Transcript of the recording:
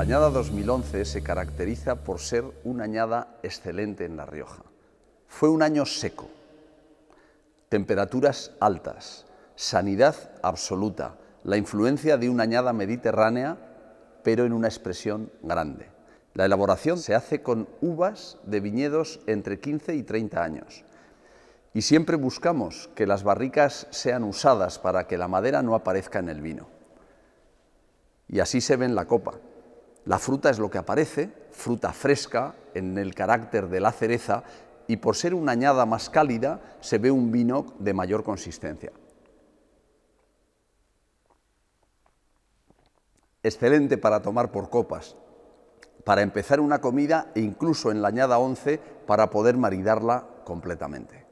La añada 2011 se caracteriza por ser una añada excelente en La Rioja. Fue un año seco, temperaturas altas, sanidad absoluta, la influencia de una añada mediterránea, pero en una expresión grande. La elaboración se hace con uvas de viñedos entre 15 y 30 años. Y siempre buscamos que las barricas sean usadas para que la madera no aparezca en el vino. Y así se ve en la copa, la fruta es lo que aparece, fruta fresca, en el carácter de la cereza, y por ser una añada más cálida, se ve un vino de mayor consistencia. Excelente para tomar por copas, para empezar una comida e incluso en la añada 11 para poder maridarla completamente.